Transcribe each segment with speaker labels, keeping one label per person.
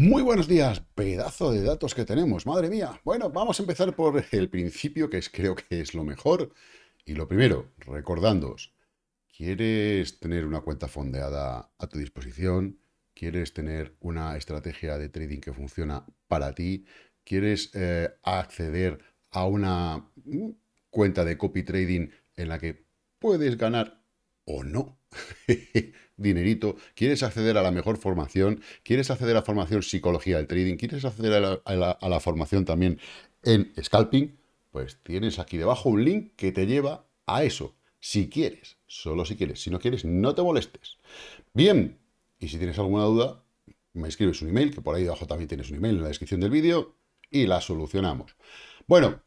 Speaker 1: Muy buenos días, pedazo de datos que tenemos, madre mía. Bueno, vamos a empezar por el principio, que es, creo que es lo mejor. Y lo primero, recordándoos, ¿quieres tener una cuenta fondeada a tu disposición? ¿Quieres tener una estrategia de trading que funciona para ti? ¿Quieres eh, acceder a una mm, cuenta de copy trading en la que puedes ganar o no? dinerito, quieres acceder a la mejor formación, quieres acceder a la formación psicología del trading, quieres acceder a la, a la, formación también en scalping, pues tienes aquí debajo un link que te lleva a eso. Si quieres, solo si quieres. Si no quieres, no te molestes. Bien, y si tienes alguna duda, me escribes un email, que por ahí debajo también tienes un email en la descripción del vídeo, y la solucionamos. Bueno,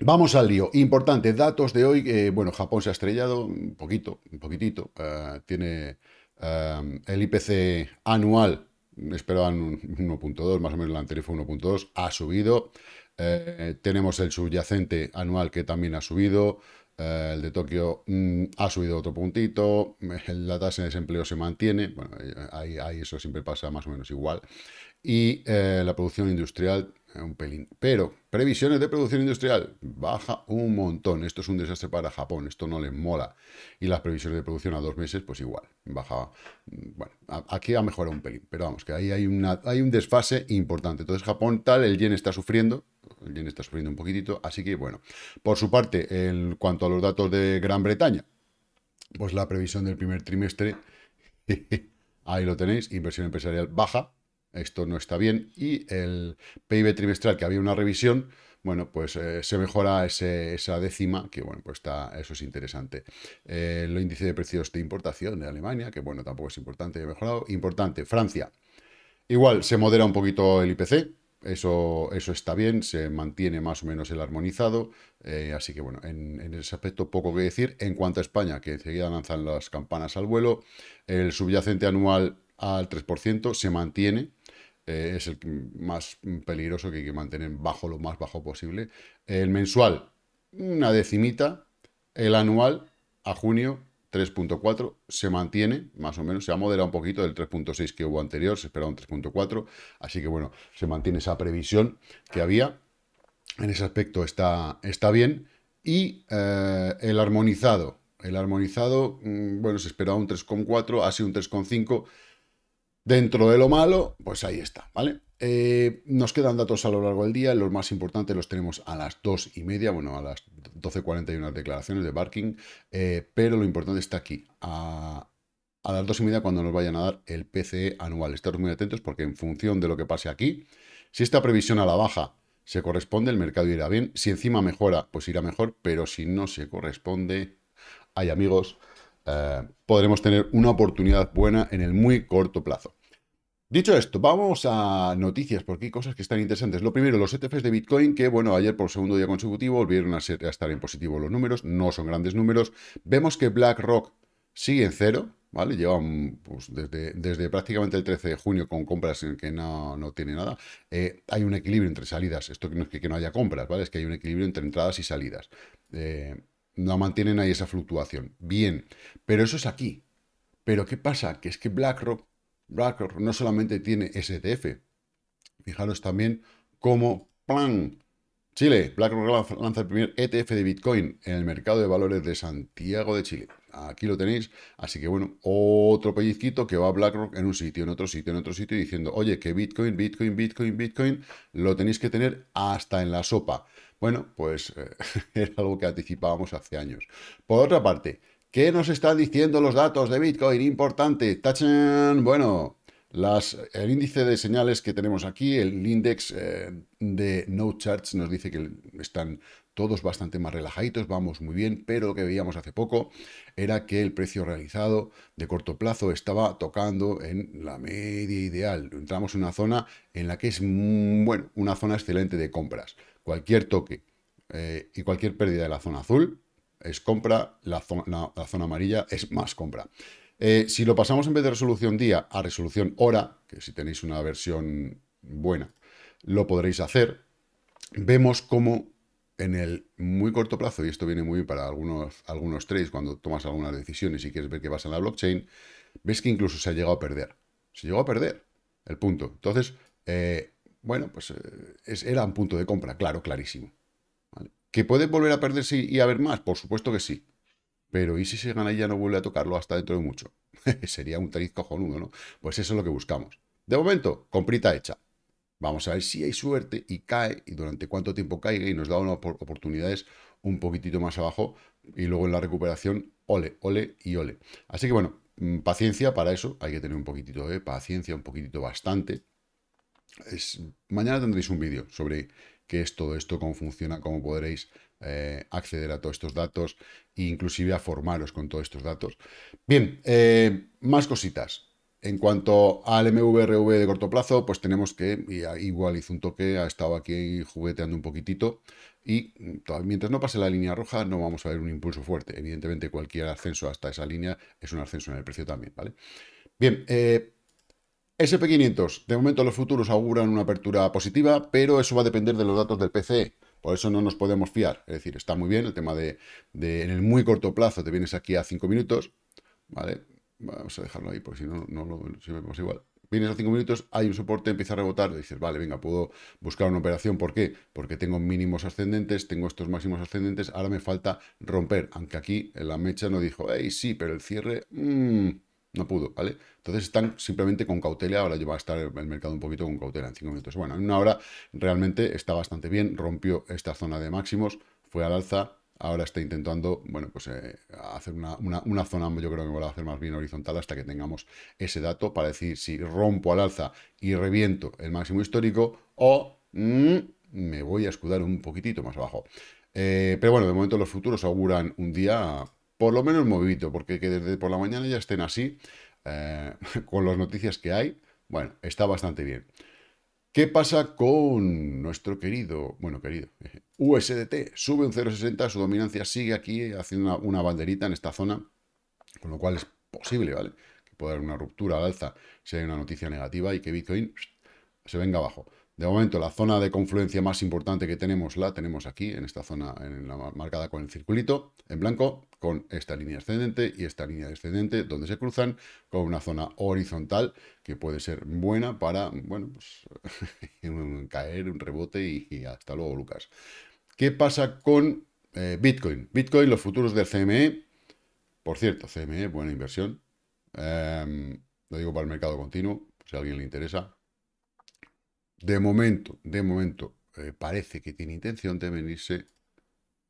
Speaker 1: Vamos al lío. Importante, datos de hoy. Eh, bueno, Japón se ha estrellado un poquito, un poquitito. Eh, tiene eh, el IPC anual, esperaban un 1.2, más o menos la anterior fue 1.2, ha subido. tenemos el subyacente anual que también ha subido. el de Tokio mm, ha subido otro puntito. La tasa de desempleo se mantiene. Bueno, ahí, ahí eso siempre pasa más o menos igual. Y la producción industrial eh, un pelín. Pero, previsiones de producción industrial, baja un montón. Esto es un desastre para Japón, esto no les mola. Y las previsiones de producción a dos meses, pues igual, baja. Mm, bueno, aquí ha mejorado un pelín, pero vamos, que ahí hay, hay un desfase importante. Entonces, Japón tal, el yen está sufriendo, el yen está sufriendo un poquitito, así que bueno. Por su parte, en cuanto a los datos de Gran Bretaña, pues la previsión del primer trimestre, ahí lo tenéis, inversión empresarial baja, esto no está bien. Y el PIB trimestral, que había una revisión, bueno, pues eh, se mejora esa décima, que bueno, pues está, eso es interesante. el índice de precios de importación de Alemania, que bueno, tampoco es importante, ha mejorado. Importante, Francia. Igual se modera un poquito el IPC, eso, eso está bien, se mantiene más o menos el armonizado, eh, así que bueno, en, en, ese aspecto poco que decir. En cuanto a España, que enseguida lanzan las campanas al vuelo, el subyacente anual al 3% se mantiene, eh, es el más peligroso que hay que mantener bajo lo más bajo posible. El mensual, una decimita. El anual, a junio, 3.4 se mantiene, más o menos, se ha moderado un poquito del 3.6 que hubo anterior, se esperaba un 3.4, así que bueno, se mantiene esa previsión que había, en ese aspecto está, está bien, y eh, el armonizado, el armonizado, mm, bueno, se esperaba un 3.4, ha sido un 3.5, Dentro de lo malo, pues ahí está, ¿vale? Eh, nos quedan datos a lo largo del día, los más importantes los tenemos a las 2 y media, bueno, a las 12.41 y unas declaraciones de Barking, eh, pero lo importante está aquí, a, las 2 y media cuando nos vayan a dar el PCE anual. Estar muy atentos porque en función de lo que pase aquí, si esta previsión a la baja se corresponde, el mercado irá bien, si encima mejora, pues irá mejor, pero si no se corresponde, hay amigos, eh, podremos tener una oportunidad buena en el muy corto plazo. Dicho esto, vamos a noticias, porque hay cosas que están interesantes. Lo primero, los ETFs de Bitcoin, que bueno, ayer por segundo día consecutivo volvieron a, estar en positivo los números, no son grandes números. Vemos que BlackRock sigue en cero, ¿vale? Llevan pues, desde, prácticamente el 13 de junio con compras en que no, tiene nada. Eh, hay un equilibrio entre salidas. Esto no es que, no haya compras, ¿vale? Es que hay un equilibrio entre entradas y salidas. Eh, no mantienen ahí esa fluctuación. Bien, pero eso es aquí. Pero ¿qué pasa? Que es que BlackRock BlackRock no solamente tiene STF, fijaros también como plan Chile, BlackRock lanza el primer ETF de Bitcoin en el mercado de valores de Santiago de Chile. Aquí lo tenéis, así que bueno, otro pellizquito que va a BlackRock en un sitio, en otro sitio, en otro sitio, diciendo, oye, que Bitcoin, Bitcoin, Bitcoin, Bitcoin, lo tenéis que tener hasta en la sopa. Bueno, pues eh, era es algo que anticipábamos hace años. Por otra parte, ¿Qué nos están diciendo los datos de Bitcoin? Importante. ¡Tachan! Bueno, el índice de señales que tenemos aquí, el índice eh, de no charts, nos dice que están todos bastante más relajaditos, vamos muy bien, pero lo que veíamos hace poco era que el precio realizado de corto plazo estaba tocando en la media ideal. Entramos en una zona en la que es mm, bueno, una zona excelente de compras. Cualquier toque eh, y cualquier pérdida de la zona azul es compra, la, zona, amarilla es más compra. Eh, si lo pasamos en vez de resolución día a resolución hora, que si tenéis una versión buena, lo podréis hacer, vemos cómo en el muy corto plazo, y esto viene muy para algunos, algunos trades, cuando tomas algunas decisiones y quieres ver qué pasa en la blockchain, ves que incluso se ha llegado a perder. Se llegó a perder el punto. Entonces, eh, bueno, pues eh, era un punto de compra, claro, clarísimo. ¿Que puede volver a perderse y a haber más? Por supuesto que sí. Pero ¿y si se gana y ya no vuelve a tocarlo hasta dentro de mucho? Sería un tariz cojonudo, ¿no? Pues eso es lo que buscamos. De momento, comprita hecha. Vamos a ver si hay suerte y cae y durante cuánto tiempo caiga y nos da unas oportunidades un poquitito más abajo y luego en la recuperación, ole, ole y ole. Así que bueno, mm, paciencia para eso, hay que tener un poquitito de paciencia, un poquitito bastante. mañana tendréis un vídeo sobre qué es todo esto, cómo funciona, cómo podréis eh, acceder a todos estos datos e inclusive a formaros con todos estos datos. Bien, eh, más cositas. En cuanto al MVRV de corto plazo, pues tenemos que, igual hice un toque, ha estado aquí jugueteando un poquitito y mm, mientras no pase la línea roja no vamos a ver un impulso fuerte. Evidentemente cualquier ascenso hasta esa línea es un ascenso en el precio también, ¿vale? Bien, eh, SP500, de momento los futuros auguran una apertura positiva, pero eso va a depender de los datos del PC. Por eso no nos podemos fiar. Es decir, está muy bien el tema de, en el muy corto plazo, te vienes aquí a 5 minutos, ¿vale? Vamos a dejarlo ahí, porque si no, no lo vemos igual. Vienes a 5 minutos, hay un soporte, empieza a rebotar, dices, vale, venga, puedo buscar una operación. ¿Por qué? Porque tengo mínimos ascendentes, tengo estos máximos ascendentes, ahora me falta romper. Aunque aquí en la mecha no dijo, hey, sí, pero el cierre... Mmm, no pudo, ¿vale? Entonces están simplemente con cautela, ahora lleva a estar el mercado un poquito con cautela en cinco minutos. Bueno, en una hora realmente está bastante bien, rompió esta zona de máximos, fue al alza, ahora está intentando, bueno, pues eh, hacer una, zona, yo creo que me va a hacer más bien horizontal hasta que tengamos ese dato para decir si rompo al alza y reviento el máximo histórico o mm, me voy a escudar un poquitito más abajo. Eh, pero bueno, de momento los futuros auguran un día por lo menos movido, porque que desde por la mañana ya estén así, eh, con las noticias que hay, bueno, está bastante bien. ¿Qué pasa con nuestro querido, bueno, querido, USDT? Sube un 0,60, su dominancia sigue aquí haciendo una, una, banderita en esta zona, con lo cual es posible, ¿vale? Que pueda haber una ruptura al alza si hay una noticia negativa y que Bitcoin se venga abajo. De momento, la zona de confluencia más importante que tenemos la tenemos aquí, en esta zona en la, marcada con el circulito en blanco, con esta línea ascendente y esta línea descendente, donde se cruzan con una zona horizontal que puede ser buena para, bueno, pues, caer, un rebote y, hasta luego, Lucas. ¿Qué pasa con eh, Bitcoin? Bitcoin, los futuros del CME, por cierto, CME, buena inversión, em, lo digo para el mercado continuo, si a alguien le interesa, de momento, de momento, eh, parece que tiene intención de venirse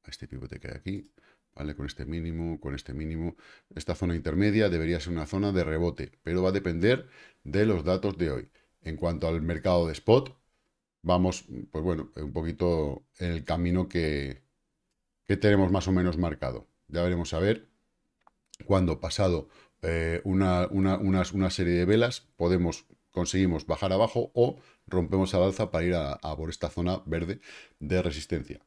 Speaker 1: a este pivote que hay aquí, ¿vale? Con este mínimo, con este mínimo. Esta zona intermedia debería ser una zona de rebote, pero va a depender de los datos de hoy. En cuanto al mercado de spot, vamos, pues bueno, un poquito en el camino que, tenemos más o menos marcado. Ya veremos a ver cuando pasado eh, una serie de velas podemos conseguimos bajar abajo o rompemos al alza para ir a, por esta zona verde de resistencia.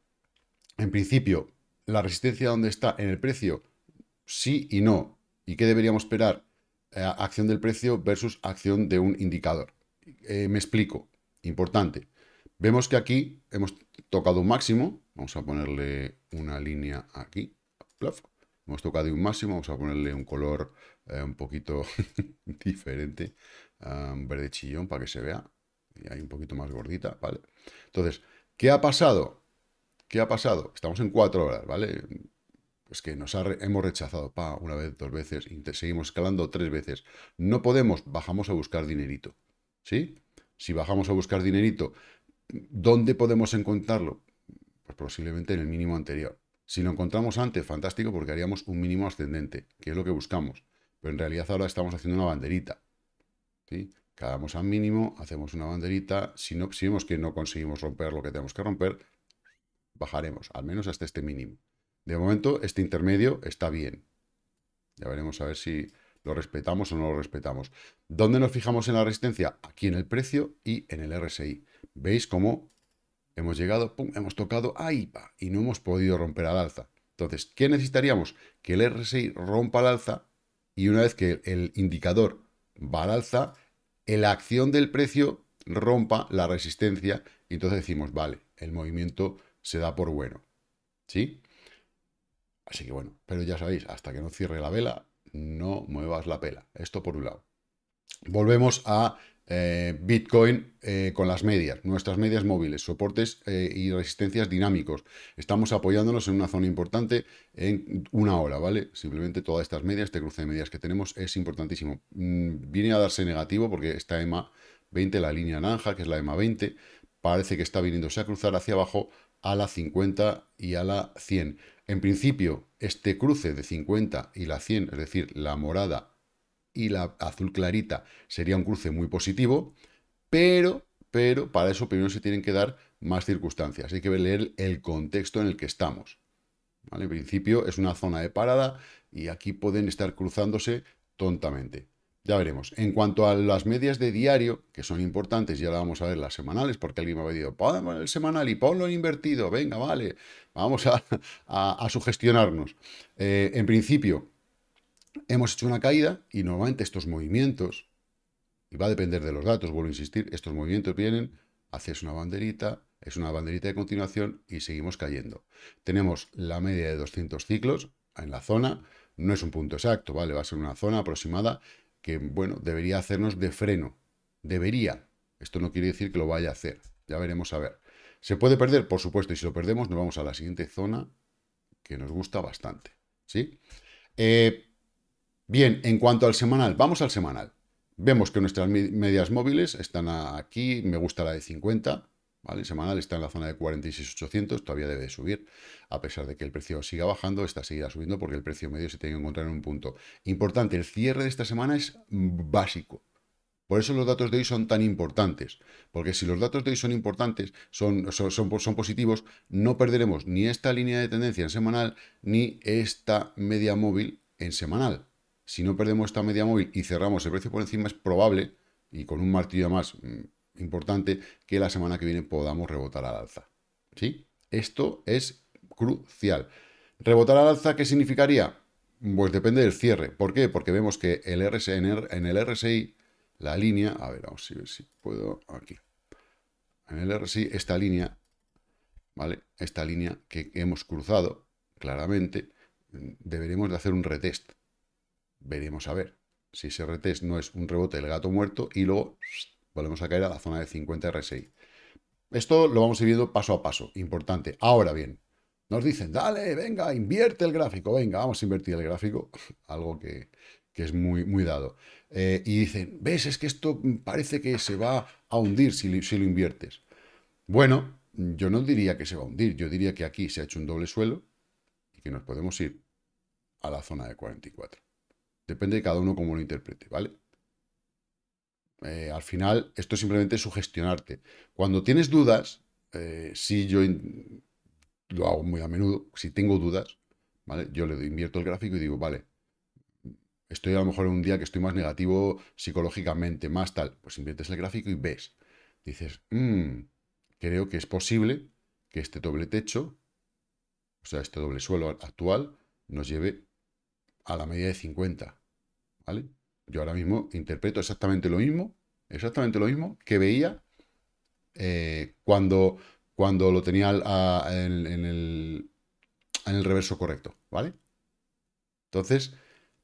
Speaker 1: En principio, la resistencia donde está en el precio, sí y no. ¿Y qué deberíamos esperar? Eh, acción del precio versus acción de un indicador. Eh, me explico, importante. Vemos que aquí hemos tocado un máximo, vamos a ponerle una línea aquí, hemos tocado un máximo, vamos a ponerle un color eh, un poquito diferente verde chillón para que se vea. Y hay un poquito más gordita, ¿vale? Entonces, ¿qué ha pasado? ¿Qué ha pasado? Estamos en cuatro horas, ¿vale? Pues que nos hemos rechazado, pa, una vez, dos veces, y seguimos escalando tres veces. No podemos, bajamos a buscar dinerito, ¿sí? Si bajamos a buscar dinerito, ¿dónde podemos encontrarlo? Pues posiblemente en el mínimo anterior. Si lo encontramos antes, fantástico, porque haríamos un mínimo ascendente, que es lo que buscamos. Pero en realidad ahora estamos haciendo una banderita. ¿sí? al mínimo, hacemos una banderita. Si, no, si vemos que no conseguimos romper lo que tenemos que romper, bajaremos, al menos hasta este mínimo. De momento, este intermedio está bien. Ya veremos a ver si lo respetamos o no lo respetamos. ¿Dónde nos fijamos en la resistencia? Aquí en el precio y en el RSI. ¿Veis cómo hemos llegado? Pum, hemos tocado ahí y no hemos podido romper al alza. Entonces, ¿qué necesitaríamos? Que el RSI rompa al alza y una vez que el indicador va alza, la acción del precio rompa la resistencia y entonces decimos, vale, el movimiento se da por bueno. ¿Sí? Así que bueno, pero ya sabéis, hasta que no cierre la vela, no muevas la pela. Esto por un lado. Volvemos a eh, Bitcoin eh, con las medias, nuestras medias móviles, soportes eh, y resistencias dinámicos. Estamos apoyándonos en una zona importante en una hora, ¿vale? Simplemente todas estas medias, este cruce de medias que tenemos es importantísimo. Mm, viene a darse negativo porque esta EMA 20, la línea naranja, que es la EMA 20, parece que está viniéndose a cruzar hacia abajo a la 50 y a la 100. En principio, este cruce de 50 y la 100, es decir, la morada y la azul clarita sería un cruce muy positivo, pero, pero para eso primero se tienen que dar más circunstancias. Hay que leer el contexto en el que estamos. En principio es una zona de parada y aquí pueden estar cruzándose tontamente. Ya veremos. En cuanto a las medias de diario, que son importantes, ya la vamos a ver las semanales, porque alguien me ha pedido, pon el semanal y ponlo en invertido, venga, vale, vamos a, sugestionarnos. Eh, en principio, hemos hecho una caída y normalmente estos movimientos, y va a depender de los datos, vuelvo a insistir, estos movimientos vienen, haces una banderita, es una banderita de continuación y seguimos cayendo. Tenemos la media de 200 ciclos en la zona, no es un punto exacto, ¿vale? Va a ser una zona aproximada que, bueno, debería hacernos de freno, debería. Esto no quiere decir que lo vaya a hacer, ya veremos a ver. ¿Se puede perder? Por supuesto, y si lo perdemos nos vamos a la siguiente zona que nos gusta bastante, ¿sí? Eh, Bien, en cuanto al semanal, vamos al semanal. Vemos que nuestras medias móviles están aquí, me gusta la de 50, ¿vale? semanal está en la zona de 46.800, todavía debe subir, a pesar de que el precio siga bajando, esta seguirá subiendo porque el precio medio se tiene que encontrar en un punto. Importante, el cierre de esta semana es básico. Por eso los datos de hoy son tan importantes, porque si los datos de hoy son importantes, son, son, son positivos, no perderemos ni esta línea de tendencia en semanal, ni esta media móvil en semanal si no perdemos esta media móvil y cerramos el precio por encima, es probable, y con un martillo más mm, importante, que la semana que viene podamos rebotar al alza. ¿Sí? Esto es crucial. ¿Rebotar al alza qué significaría? Pues depende del cierre. ¿Por qué? Porque vemos que el en el RSI, la línea... A ver, a ver si puedo... Aquí. En el RSI, esta línea, ¿vale? Esta línea que hemos cruzado, claramente, mm, deberemos de hacer un retest. Veremos a ver si ese retest no es un rebote del gato muerto y luego volvemos a caer a la zona de 50 RSI. Esto lo vamos a ir viendo paso a paso, importante. Ahora bien, nos dicen, dale, venga, invierte el gráfico, venga, vamos a invertir el gráfico, algo que, es muy, muy dado. Eh, y dicen, ves, es que esto parece que se va a hundir si lo inviertes. Bueno, yo no diría que se va a hundir, yo diría que aquí se ha hecho un doble suelo y que nos podemos ir a la zona de 44. Depende de cada uno cómo lo interprete, ¿vale? Eh, al final, esto es simplemente sugestionarte. Cuando tienes dudas, eh, si yo lo hago muy a menudo, si tengo dudas, ¿vale? Yo le invierto el gráfico y digo, vale, estoy a lo mejor en un día que estoy más negativo psicológicamente, más tal. Pues inviertes el gráfico y ves. Dices, mm, creo que es posible que este doble techo, o sea, este doble suelo actual, nos lleve a la media de 50. Yo ahora mismo interpreto exactamente lo mismo, exactamente lo mismo que veía eh, cuando, cuando lo tenía en, el, reverso correcto, ¿vale? Entonces,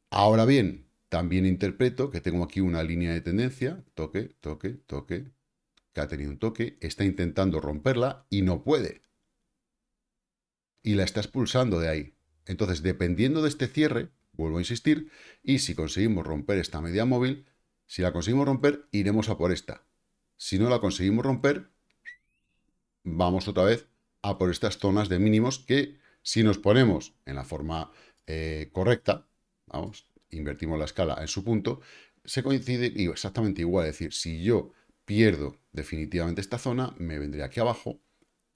Speaker 1: ahora bien, también interpreto que tengo aquí una línea de tendencia, toque, toque, toque, que ha tenido un toque, está intentando romperla y no puede. Y la está expulsando de ahí. Entonces, dependiendo de este cierre, vuelvo a insistir, y si conseguimos romper esta media móvil, si la conseguimos romper, iremos a por esta. Si no la conseguimos romper, vamos otra vez a por estas zonas de mínimos que si nos ponemos en la forma eh, correcta, vamos, invertimos la escala en su punto, se coincide exactamente igual, es decir, si yo pierdo definitivamente esta zona, me vendré aquí abajo,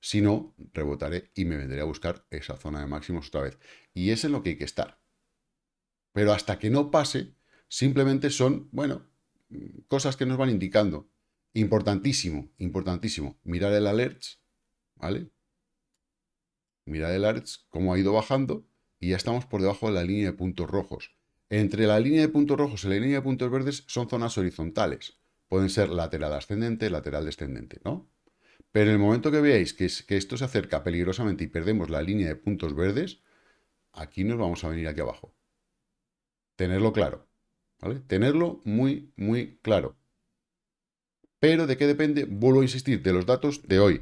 Speaker 1: si no, rebotaré y me vendré a buscar esa zona de máximos otra vez. Y es en lo que hay que estar. Pero hasta que no pase, simplemente son, bueno, cosas que nos van indicando. Importantísimo, importantísimo. Mirar el alert, ¿vale? Mirad el alert, cómo ha ido bajando, y ya estamos por debajo de la línea de puntos rojos. Entre la línea de puntos rojos y la línea de puntos verdes son zonas horizontales. Pueden ser lateral ascendente, lateral descendente, ¿no? Pero en el momento que veáis que, que esto se acerca peligrosamente y perdemos la línea de puntos verdes, aquí nos vamos a venir aquí abajo. Tenerlo claro. ¿Vale? Tenerlo muy, muy claro. Pero ¿de qué depende? Vuelvo a insistir, de los datos de hoy.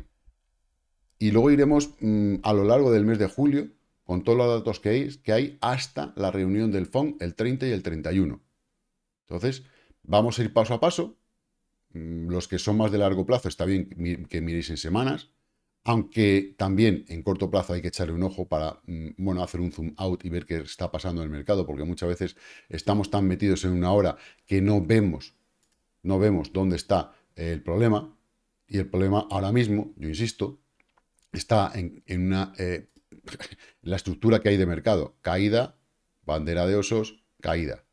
Speaker 1: Y luego iremos mm, a lo largo del mes de julio con todos los datos que hay, que hay hasta la reunión del FON el 30 y el 31. Entonces, vamos a ir paso a paso. Mm, los que son más de largo plazo, está bien que miréis en semanas, aunque también en corto plazo hay que echarle un ojo para mm, bueno, hacer un zoom out y ver qué está pasando en el mercado, porque muchas veces estamos tan metidos en una hora que no vemos, no vemos dónde está el problema, y el problema ahora mismo, yo insisto, está en, una eh, la estructura que hay de mercado, caída, bandera de osos, caída.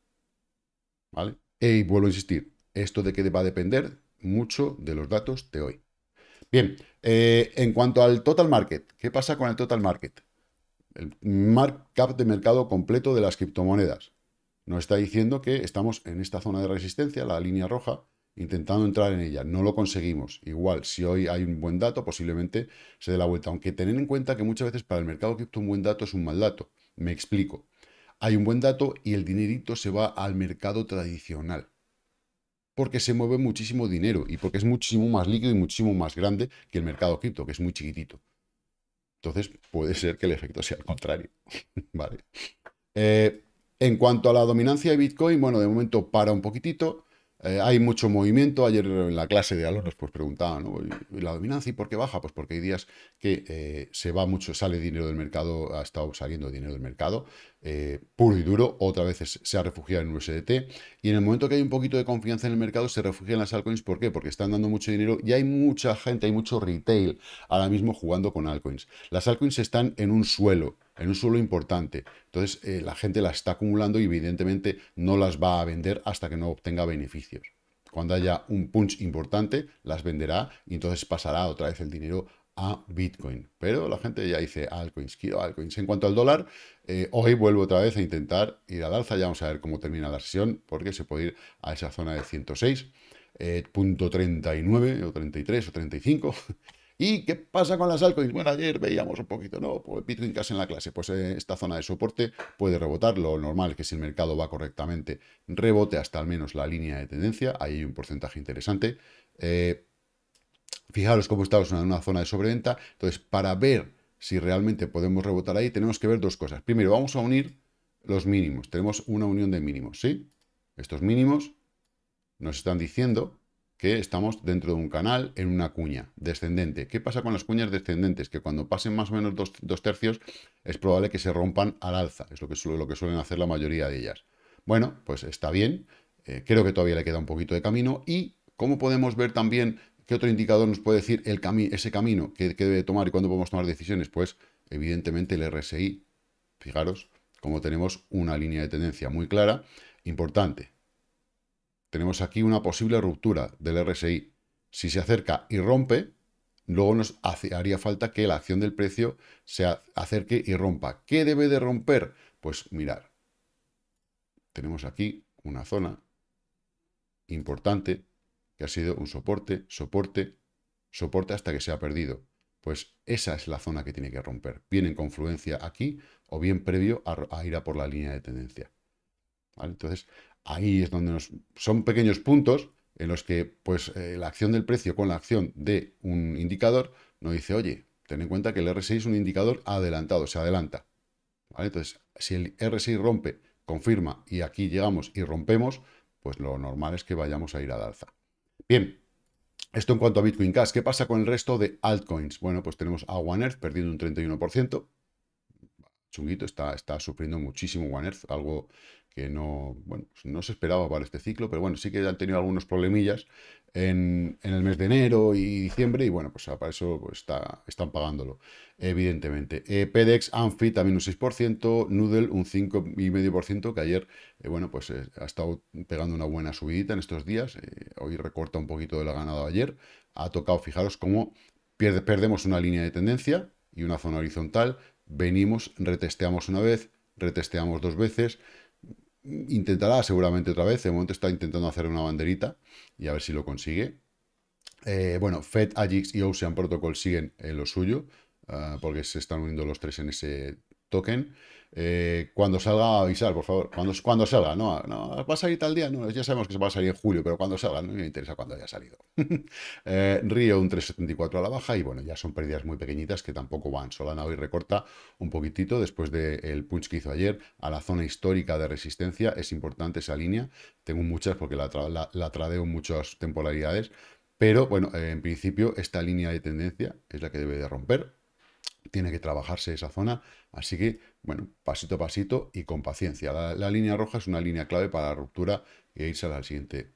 Speaker 1: ¿Vale? Y vuelvo a insistir, esto de que va a depender mucho de los datos de hoy. Bien, eh, en cuanto al total market, ¿qué pasa con el total market? El markup de mercado completo de las criptomonedas. Nos está diciendo que estamos en esta zona de resistencia, la línea roja, intentando entrar en ella. No lo conseguimos. Igual, si hoy hay un buen dato, posiblemente se dé la vuelta. Aunque tener en cuenta que muchas veces para el mercado cripto un buen dato es un mal dato. Me explico. Hay un buen dato y el dinerito se va al mercado tradicional porque se mueve muchísimo dinero y porque es muchísimo más líquido y muchísimo más grande que el mercado cripto, que es muy chiquitito. Entonces puede ser que el efecto sea al contrario. vale. Eh, en cuanto a la dominancia de Bitcoin, bueno, de momento para un poquitito. Eh, hay mucho movimiento. Ayer en la clase de Alonso pues preguntaban, ¿no? la dominancia y por qué baja? Pues porque hay días que eh, se va mucho, sale dinero del mercado, ha estado saliendo dinero del mercado, eh, puro y duro, otra vez se ha refugiado en USDT, y en el momento que hay un poquito de confianza en el mercado, se refugian las altcoins, ¿por qué? Porque están dando mucho dinero y hay mucha gente, hay mucho retail ahora mismo jugando con altcoins. Las altcoins están en un suelo, en un suelo importante. Entonces eh, la gente la está acumulando y evidentemente no las va a vender hasta que no obtenga beneficios. Cuando haya un punch importante, las venderá y entonces pasará otra vez el dinero a Bitcoin. Pero la gente ya dice altcoins, quiero altcoins. En cuanto al dólar, eh, hoy vuelvo otra vez a intentar ir al alza. Ya vamos a ver cómo termina la sesión, porque se puede ir a esa zona de 106.39 eh, o 33 o 35. ¿Y qué pasa con las altcoins? Bueno, ayer veíamos un poquito, ¿no? Pues Bitcoin casi en la clase. Pues eh, esta zona de soporte puede rebotar. Lo normal es que si el mercado va correctamente, rebote hasta al menos la línea de tendencia. Ahí hay un porcentaje interesante. Eh, fijaros cómo estamos en una zona de sobreventa. Entonces, para ver si realmente podemos rebotar ahí, tenemos que ver dos cosas. Primero, vamos a unir los mínimos. Tenemos una unión de mínimos, ¿sí? Estos mínimos nos están diciendo que estamos dentro de un canal en una cuña descendente. ¿Qué pasa con las cuñas descendentes? Que cuando pasen más o menos dos, tercios es probable que se rompan al alza, es lo que, lo que suelen hacer la mayoría de ellas. Bueno, pues está bien, eh, creo que todavía le queda un poquito de camino y cómo podemos ver también qué otro indicador nos puede decir el ese camino que, debe tomar y cuándo podemos tomar decisiones, pues evidentemente el RSI, fijaros, como tenemos una línea de tendencia muy clara, importante, tenemos aquí una posible ruptura del RSI. Si se acerca y rompe, luego nos haría falta que la acción del precio se acerque y rompa. ¿Qué debe de romper? Pues mirar. Tenemos aquí una zona importante que ha sido un soporte, soporte, soporte hasta que se ha perdido. Pues esa es la zona que tiene que romper. Bien en confluencia aquí o bien previo a, ir a por la línea de tendencia. Entonces, ahí es donde nos... Son pequeños puntos en los que pues, eh, la acción del precio con la acción de un indicador nos dice, oye, ten en cuenta que el RSI es un indicador adelantado, se adelanta. Entonces, si el RSI rompe, confirma y aquí llegamos y rompemos, pues lo normal es que vayamos a ir al alza. Bien, esto en cuanto a Bitcoin Cash. ¿Qué pasa con el resto de altcoins? Bueno, pues tenemos a One Earth perdiendo un 31%, está, está sufriendo muchísimo One Earth, algo que no, bueno, pues no se esperaba para este ciclo, pero bueno, sí que han tenido algunos problemillas en, el mes de enero y diciembre, y bueno, pues ah, para eso pues, está, están pagándolo, evidentemente. Eh, Pedex Anfi también un 6%, Noodle un 5,5%, que ayer, eh, bueno, pues eh, ha estado pegando una buena subidita en estos días, hoy recorta un poquito de la ganado ayer, ha tocado, fijaros, cómo pierde, perdemos una línea de tendencia, y una zona horizontal, venimos, retesteamos una vez, retesteamos dos veces, intentará seguramente otra vez, de momento está intentando hacer una banderita y a ver si lo consigue. Eh, bueno, Fed, Agix y Ocean Protocol siguen en eh, lo suyo, ah, porque se están uniendo los tres en ese token. Eh, cuando salga, avisar, por favor. Cuando, cuando salga, no, no, va a salir tal día, no, ya sabemos que se va a salir en julio, pero cuando salga, no me interesa cuando haya salido. Eh, Río un 3,74 a la baja y bueno, ya son pérdidas muy pequeñitas que tampoco van. Solana hoy recorta un poquitito después del punch que hizo ayer a la zona histórica de resistencia. Es importante esa línea. Tengo muchas porque la, tradeo en muchas temporalidades. Pero bueno, eh, en principio esta línea de tendencia es la que debe de romper. Tiene que trabajarse esa zona. Así que bueno, pasito a pasito y con paciencia. La, línea roja es una línea clave para la ruptura y e irse a la siguiente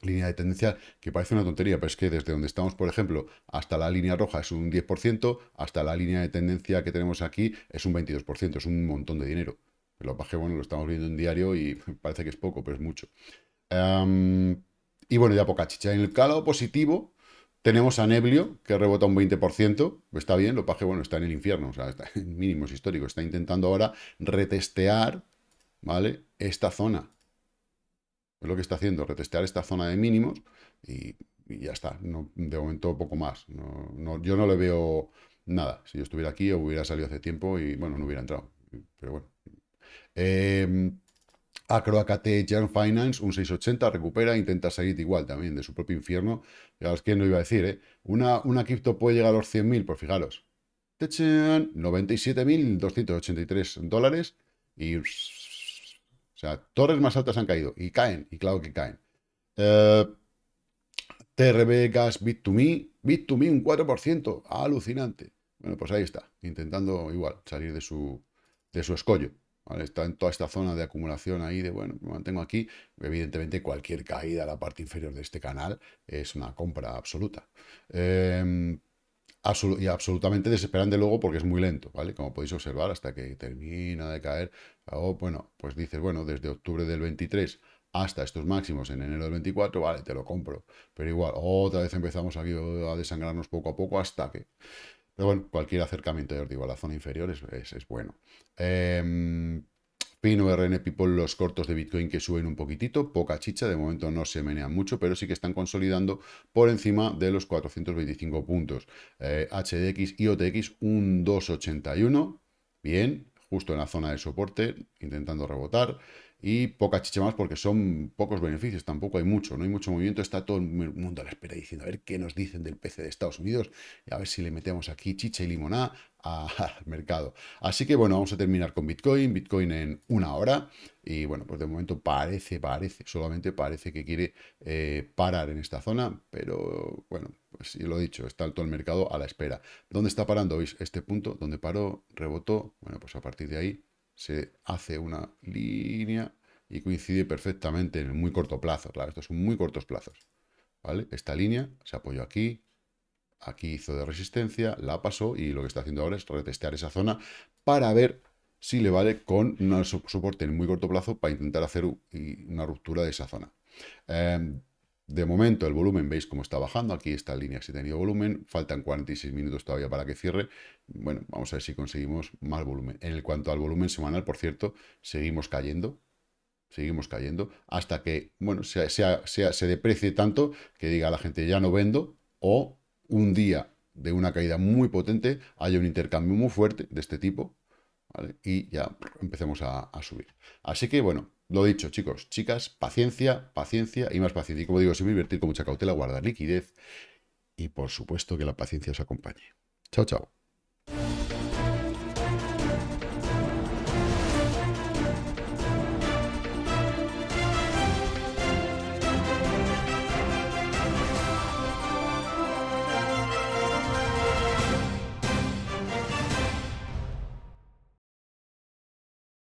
Speaker 1: línea de tendencia que parece una tontería, pero es que desde donde estamos, por ejemplo, hasta la línea roja es un 10%, hasta la línea de tendencia que tenemos aquí es un 22%, es un montón de dinero. Lo bajé, bueno, lo estamos viendo en diario y parece que es poco, pero es mucho. Em, y bueno, ya poca chicha. En el calado positivo, tenemos a Neblio, que rebota un 20%, está bien, lo paje, bueno, está en el infierno, o sea, está en mínimos históricos, está intentando ahora retestear, ¿vale?, esta zona. Es lo que está haciendo, retestear esta zona de mínimos y, ya está, de momento poco más. yo no le veo nada, si yo estuviera aquí hubiera salido hace tiempo y, bueno, no hubiera entrado, pero bueno. Eh, Acroacate Jan Finance, un 680, recupera, intenta salir igual también de su propio infierno. Fijaros quién lo iba a decir, ¿eh? Una, una cripto puede llegar a los 100.000, por pues fijaros. 97.283 dólares y... O sea, torres más altas han caído y caen, y claro que caen. Eh, TRB Gas Bit2Me, Bit2Me un 4%, alucinante. Bueno, pues ahí está, intentando igual salir de su, de su escollo. Está en toda esta zona de acumulación ahí de, bueno, me mantengo aquí. Evidentemente cualquier caída a la parte inferior de este canal es una compra absoluta. Em, y absolutamente desesperante luego porque es muy lento, ¿vale? Como podéis observar, hasta que termina de caer. O, bueno, pues dices, bueno, desde octubre del 23 hasta estos máximos en enero del 24, vale, te lo compro. Pero igual, otra vez empezamos aquí a desangrarnos poco a poco hasta que... Pero bueno, cualquier acercamiento, ya digo, a la zona inferior es, es, bueno. Eh, em, RN, People, los cortos de Bitcoin que suben un poquitito, poca chicha, de momento no se menean mucho, pero sí que están consolidando por encima de los 425 puntos. HDX eh, y OTX, un 281, bien, justo en la zona de soporte, intentando rebotar y poca chicha más porque son pocos beneficios, tampoco hay mucho, no hay mucho movimiento, está todo el mundo a la espera diciendo a ver qué nos dicen del PC de Estados Unidos y a ver si le metemos aquí chicha y limonada al mercado. Así que bueno, vamos a terminar con Bitcoin, Bitcoin en una hora y bueno, pues de momento parece, parece, solamente parece que quiere eh, parar en esta zona, pero bueno, pues yo lo he dicho, está todo el mercado a la espera. ¿Dónde está parando? ¿Veis este punto? ¿Dónde paró? ¿Rebotó? Bueno, pues a partir de ahí se hace una línea y coincide perfectamente en el muy corto plazo. Claro, estos son muy cortos plazos. ¿Vale? Esta línea se apoyó aquí, aquí hizo de resistencia, la pasó y lo que está haciendo ahora es retestear esa zona para ver si le vale con un soporte en muy corto plazo para intentar hacer una ruptura de esa zona. Em, de momento el volumen, veis cómo está bajando, aquí esta línea se ha tenido volumen, faltan 46 minutos todavía para que cierre, bueno, vamos a ver si conseguimos más volumen. En cuanto al volumen semanal, por cierto, seguimos cayendo, seguimos cayendo, hasta que, bueno, se, deprecie tanto que diga la gente ya no vendo, o un día de una caída muy potente haya un intercambio muy fuerte de este tipo, y ya empecemos a subir. Así que, bueno, lo dicho, chicos, chicas, paciencia, paciencia y más paciencia. Y como digo, siempre invertir con mucha cautela, guardar liquidez y por supuesto que la paciencia os acompañe. Chao, chao.